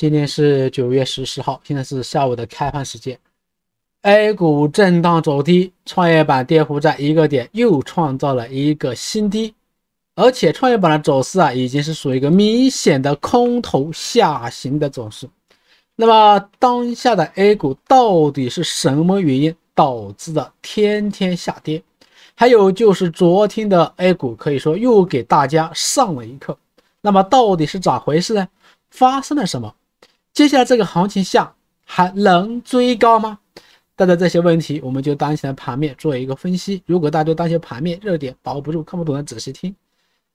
今天是九月十四号，现在是下午的开盘时间。A 股震荡走低，创业板跌幅在一个点，又创造了一个新低，而且创业板的走势啊，已经是属于一个明显的空头下行的走势。那么，当下的 A 股到底是什么原因导致的天天下跌？还有就是昨天的 A 股可以说又给大家上了一课。那么，到底是咋回事呢？发生了什么？接下来这个行情下还能追高吗？带着这些问题，我们就当前的盘面做一个分析。如果大家当前盘面热点把握不住、看不懂的，仔细听。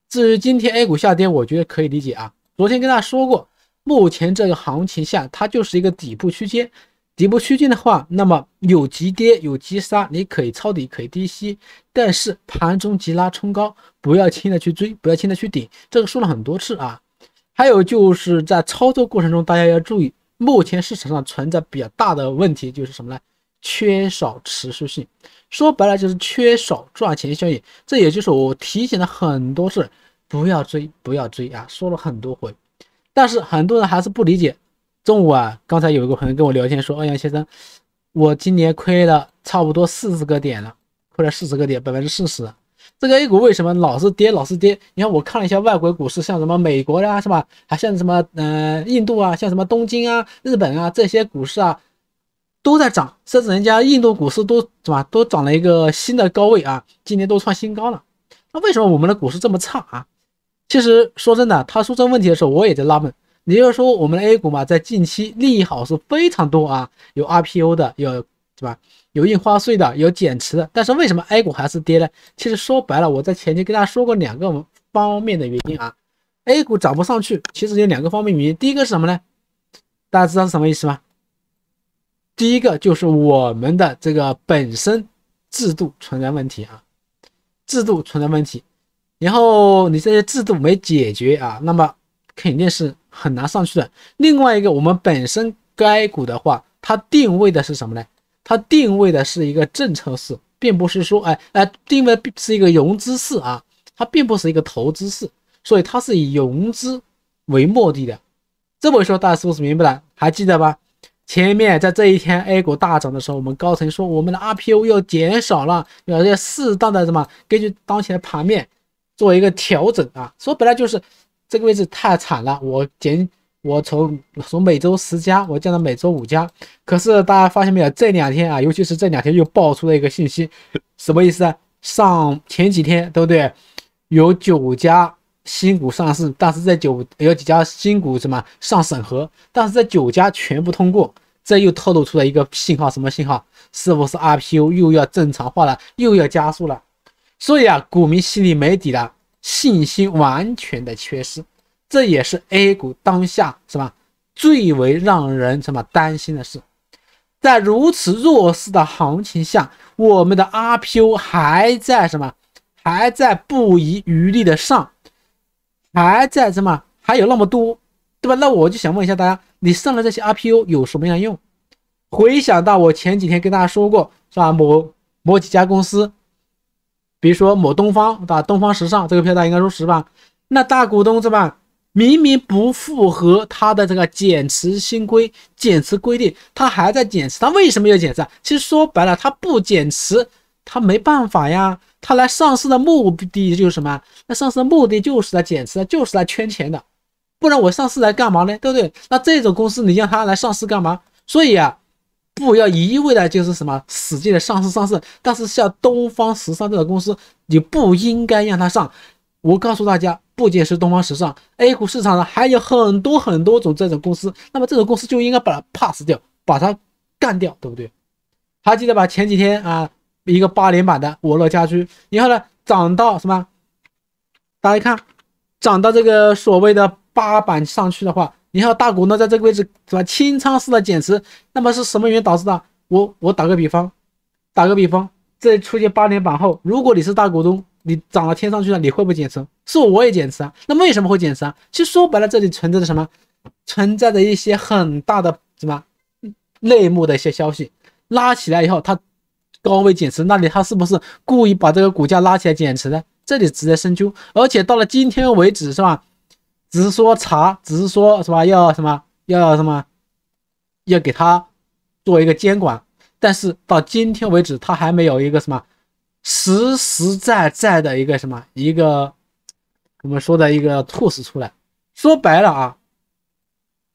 至于今天 A 股下跌，我觉得可以理解啊。昨天跟大家说过，目前这个行情下，它就是一个底部区间。底部区间的话，那么有急跌、有急杀，你可以抄底、可以低吸。但是盘中急拉冲高，不要轻易的去追，不要轻易的去顶。这个说了很多次啊。还有就是在操作过程中，大家要注意，目前市场上存在比较大的问题，就是什么呢？缺少持续性，说白了就是缺少赚钱效应。这也就是我提醒了很多次，不要追，不要追啊，说了很多回，但是很多人还是不理解。中午啊，刚才有一个朋友跟我聊天说：“欧阳先生，我今年亏了差不多四十个点了，亏了四十个点，百分之四十。”这个 A 股为什么老是跌，老是跌？你看，我看了一下外国股市，像什么美国呀，是吧？还像什么，嗯，印度啊，像什么东京啊、日本啊这些股市啊，都在涨。甚至人家印度股市都什么，都涨了一个新的高位啊，今年都创新高了。那为什么我们的股市这么差啊？其实说真的，他说这个问题的时候，我也在纳闷。也就是说我们的 A 股嘛，在近期利好是非常多啊，有 r p o 的，有对吧？有印花税的，有减持的，但是为什么 A 股还是跌呢？其实说白了，我在前期跟大家说过两个方面的原因啊。A 股涨不上去，其实有两个方面原因。第一个是什么呢？大家知道是什么意思吗？第一个就是我们的这个本身制度存在问题啊，制度存在问题，然后你这些制度没解决啊，那么肯定是很难上去的。另外一个，我们本身该股的话，它定位的是什么呢？它定位的是一个政策市，并不是说哎哎定位是一个融资市啊，它并不是一个投资市，所以它是以融资为目的的。这么说，大家是不是明白了？还记得吧？前面在这一天 A 股大涨的时候，我们高层说我们的 IPO 要减少了，要要适当的什么，根据当前的盘面做一个调整啊。说白了就是这个位置太惨了，我减。我从从每周十家，我降到每周五家。可是大家发现没有？这两天啊，尤其是这两天又爆出了一个信息，什么意思啊？上前几天，对不对？有九家新股上市，但是在九有几家新股什么上审核，但是在九家全部通过，这又透露出了一个信号，什么信号？是不是 IPO 又要正常化了，又要加速了？所以啊，股民心里没底了，信心完全的缺失。这也是 A 股当下是吧最为让人什么担心的事，在如此弱势的行情下，我们的 r p o 还在什么，还在不遗余力的上，还在什么，还有那么多，对吧？那我就想问一下大家，你上了这些 r p o 有什么样用？回想到我前几天跟大家说过是吧，某某几家公司，比如说某东方吧，东方时尚这个票大家应该入市吧？那大股东是吧？明明不符合它的这个减持新规、减持规定，它还在减持，它为什么要减持啊？其实说白了，它不减持，它没办法呀。它来上市的目的就是什么？那上市的目的就是来减持的，就是来圈钱的，不然我上市来干嘛呢？对不对？那这种公司你让它来上市干嘛？所以啊，不要一味的就是什么使劲的上市上市，但是像东方时尚这个公司，你不应该让它上。我告诉大家，不仅是东方时尚，A 股市场上还有很多很多种这种公司。那么这种公司就应该把它 pass 掉，把它干掉，对不对？还记得吧？前几天啊，一个八连板的我乐家居，然后呢涨到什么？大家看，涨到这个所谓的八板上去的话，然后大股东呢在这个位置是吧清仓式的减持，那么是什么原因导致的？我我打个比方，打个比方，这出现八连板后，如果你是大股东。你涨到天上去了，你会不会减持？是我也减持啊。那为什么会减持啊？其实说白了，这里存在着什么？存在着一些很大的什么内幕的一些消息，拉起来以后，它高位减持，那里它是不是故意把这个股价拉起来减持的？这里值得深究。而且到了今天为止，是吧？只是说查，只是说是吧？要什么？要什么？要给他做一个监管。但是到今天为止，他还没有一个什么。实实在在的一个什么一个我们说的一个措死出来，说白了啊，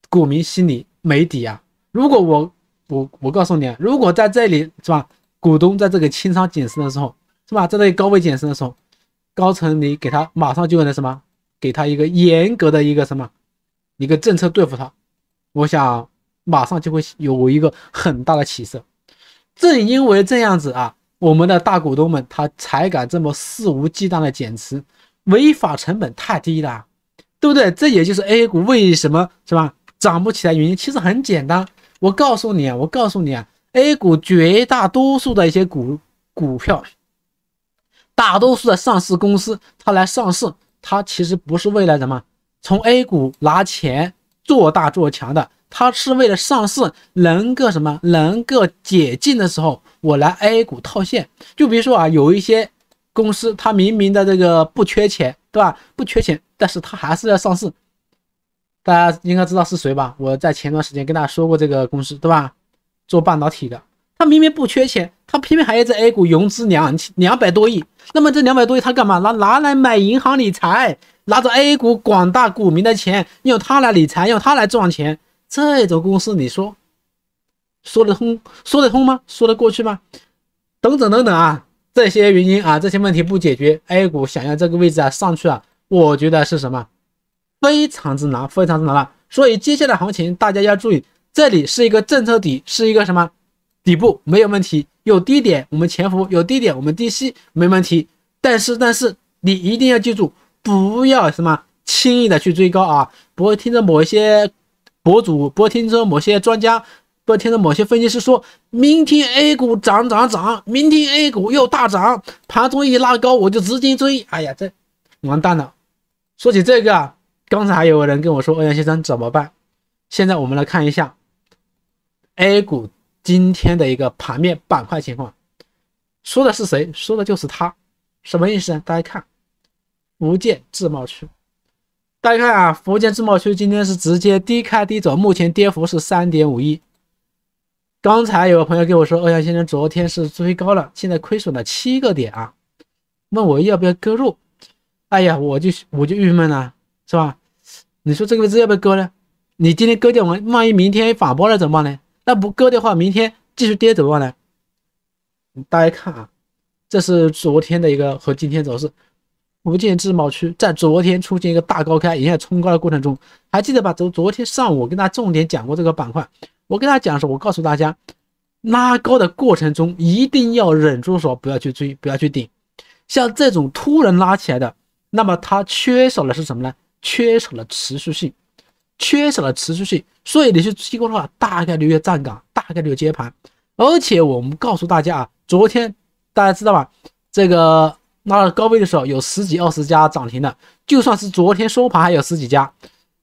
股民心里没底啊。如果我我我告诉你，如果在这里是吧，股东在这个清仓减持的时候是吧，在这里高位减持的时候，高层你给他马上就能什么，给他一个严格的一个什么一个政策对付他，我想马上就会有一个很大的起色。正因为这样子啊。我们的大股东们，他才敢这么肆无忌惮的减持，违法成本太低了，对不对？这也就是 A 股为什么是吧涨不起来原因。其实很简单，我告诉你啊，我告诉你啊，A 股绝大多数的一些股股票，大多数的上市公司，它来上市，它其实不是为了什么从 A 股拿钱做大做强的。他是为了上市能够什么？能够解禁的时候，我来 A 股套现。就比如说啊，有一些公司，他明明的这个不缺钱，对吧？不缺钱，但是他还是要上市。大家应该知道是谁吧？我在前段时间跟大家说过这个公司，对吧？做半导体的，他明明不缺钱，他偏偏还要在 A 股融资两两百多亿。那么这两百多亿他干嘛？拿拿来买银行理财，拿着 A 股广大股民的钱，用它来理财，用它来赚钱。这种公司，你说说得通说得通吗？说得过去吗？等等等等啊，这些原因啊，这些问题不解决，A 股想要这个位置啊上去啊，我觉得是什么非常之难，非常之难了。所以接下来行情大家要注意，这里是一个政策底，是一个什么底部没有问题，有低点我们潜伏，有低点我们低吸没问题。但是但是你一定要记住，不要什么轻易的去追高啊，不要听着某一些。博主不听说某些专家，不听着某些分析师说，明天 A 股涨涨涨，明天 A 股又大涨，盘中一拉高我就直接追，哎呀，这完蛋了。说起这个啊，刚才还有人跟我说，欧阳先生怎么办？现在我们来看一下 A 股今天的一个盘面板块情况。说的是谁？说的就是他，什么意思呢？大家看，福建自贸区。大家看啊，福建自贸区今天是直接低开低走，目前跌幅是三点五一。刚才有个朋友跟我说，欧阳先生昨天是追高了，现在亏损了七个点啊，问我要不要割肉。哎呀，我就我就郁闷了，是吧？你说这个位置要不要割呢？你今天割掉，我万一明天反包了怎么办呢？那不割的话，明天继续跌怎么办呢？大家看啊，这是昨天的一个和今天走势。福建自贸区在昨天出现一个大高开，一下冲高的过程中，还记得吧？昨昨天上午我跟大家重点讲过这个板块。我跟大家讲的时候，我告诉大家，拉高的过程中一定要忍住，手，不要去追，不要去顶。像这种突然拉起来的，那么它缺少的是什么呢？缺少了持续性，缺少了持续性。所以你去追的话，大概率要站岗，大概率接盘。而且我们告诉大家啊，昨天大家知道吧？这个。拉到高位的时候，有十几二十家涨停的，就算是昨天收盘还有十几家。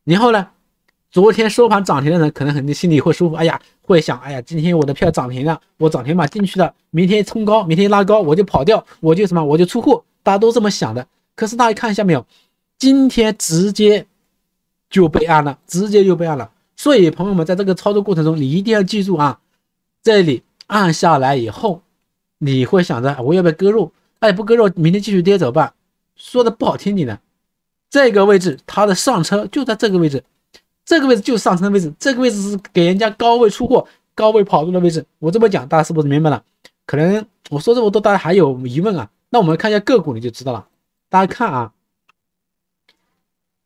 然后呢，昨天收盘涨停的人可能肯定心里会舒服，哎呀，会想，哎呀，今天我的票涨停了，我涨停板进去了，明天冲高，明天拉高我就跑掉，我就什么我就出库，大家都这么想的。可是大家看一下没有，今天直接就备案了，直接就备案了。所以朋友们在这个操作过程中，你一定要记住啊，这里按下来以后，你会想着我要不要割肉？那也不割肉，明天继续跌怎么办？说的不好听点的，这个位置它的上车就在这个位置，这个位置就是上车的位置，这个位置是给人家高位出货、高位跑路的位置。我这么讲，大家是不是明白了？可能我说这么多，大家还有疑问啊？那我们看一下个股你就知道了。大家看啊，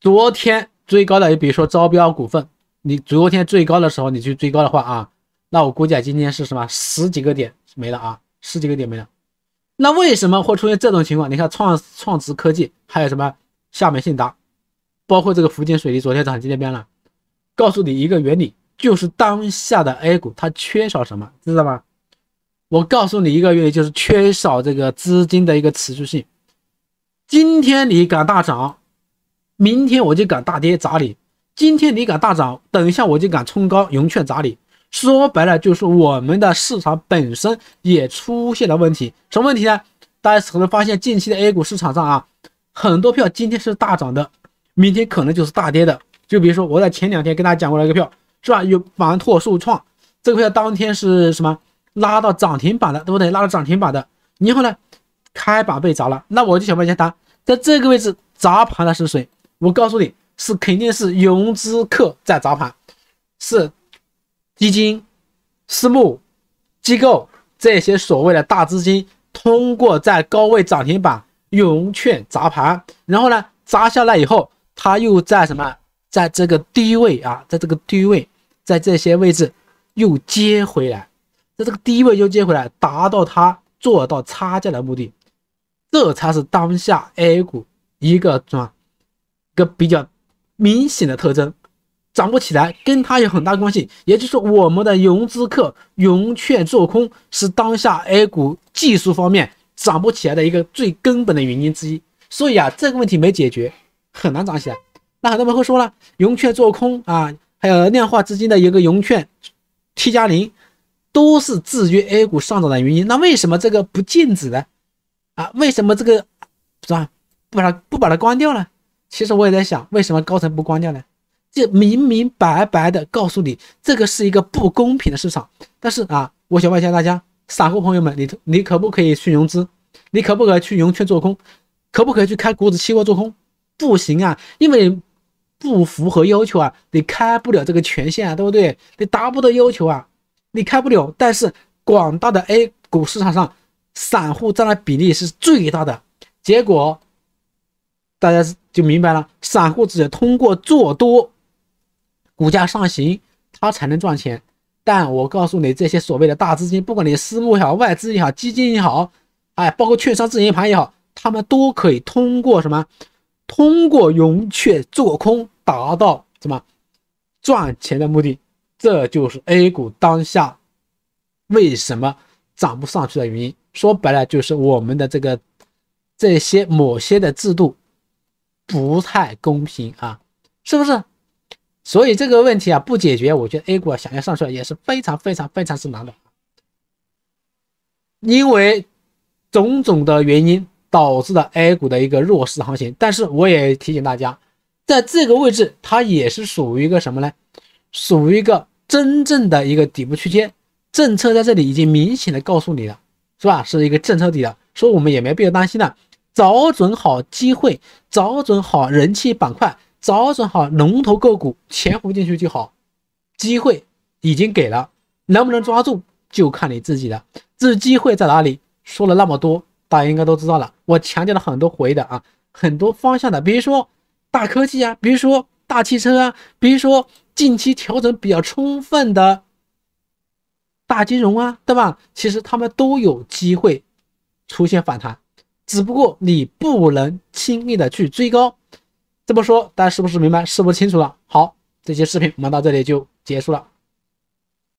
昨天最高的，也比如说招标股份，你昨天最高的时候你去追高的话啊，那我估计啊，今天是什么十几个点没了啊，十几个点没了。那为什么会出现这种情况？你看创创值科技，还有什么厦门信达，包括这个福建水利，昨天涨今天变了。告诉你一个原理，就是当下的 A 股它缺少什么，知道吗？我告诉你一个原理，就是缺少这个资金的一个持续性。今天你敢大涨，明天我就敢大跌砸你；今天你敢大涨，等一下我就敢冲高融券砸你。说白了就是我们的市场本身也出现了问题，什么问题呢？大家可能发现近期的 A 股市场上啊，很多票今天是大涨的，明天可能就是大跌的。就比如说我在前两天跟大家讲过一个票，是吧？有反拓受创，这个票当天是什么？拉到涨停板的，对不对？拉到涨停板的，然后呢，开板被砸了。那我就想问一下，它在这个位置砸盘的是谁？我告诉你是肯定是融资客在砸盘，是。基金、私募、机构这些所谓的大资金，通过在高位涨停板融券砸盘，然后呢砸下来以后，他又在什么，在这个低位啊，在这个低位，在这些位置又接回来，在这个低位又接回来，达到他做到差价的目的，这才是当下 A 股一个什么一个比较明显的特征。涨不起来，跟它有很大关系。也就是说，我们的融资客融券做空是当下 A 股技术方面涨不起来的一个最根本的原因之一。所以啊，这个问题没解决，很难涨起来。那很多朋友说了，融券做空啊，还有量化资金的一个融券 T 加零，都是制约 A 股上涨的原因。那为什么这个不禁止呢？啊，为什么这个是吧？不把它不把它关掉呢？其实我也在想，为什么高层不关掉呢？这明明白白的告诉你，这个是一个不公平的市场。但是啊，我想问一下大家，散户朋友们，你你可不可以去融资？你可不可以去融券做空？可不可以去开股指期货做空？不行啊，因为不符合要求啊，你开不了这个权限啊，对不对？你达不到要求啊，你开不了。但是广大的 A 股市场上，散户占的比例是最大的。结果大家就明白了，散户只有通过做多。股价上行，它才能赚钱。但我告诉你，这些所谓的大资金，不管你私募也好、外资也好、基金也好，哎，包括券商自营盘也好，他们都可以通过什么？通过融券做空，达到什么赚钱的目的？这就是 A 股当下为什么涨不上去的原因。说白了，就是我们的这个这些某些的制度不太公平啊，是不是？所以这个问题啊不解决，我觉得 A 股想要上去也是非常非常非常之难的，因为种种的原因导致了 A 股的一个弱势行情。但是我也提醒大家，在这个位置它也是属于一个什么呢？属于一个真正的一个底部区间，政策在这里已经明显的告诉你了，是吧？是一个政策底了，所以我们也没必要担心了，找准好机会，找准好人气板块。找准好龙头个股，潜伏进去就好，机会已经给了，能不能抓住就看你自己的。这机会在哪里？说了那么多，大家应该都知道了。我强调了很多回的啊，很多方向的，比如说大科技啊，比如说大汽车啊，比如说近期调整比较充分的大金融啊，对吧？其实他们都有机会出现反弹，只不过你不能轻易的去追高。这么说，大家是不是明白？是不是清楚了？好，这期视频我们到这里就结束了。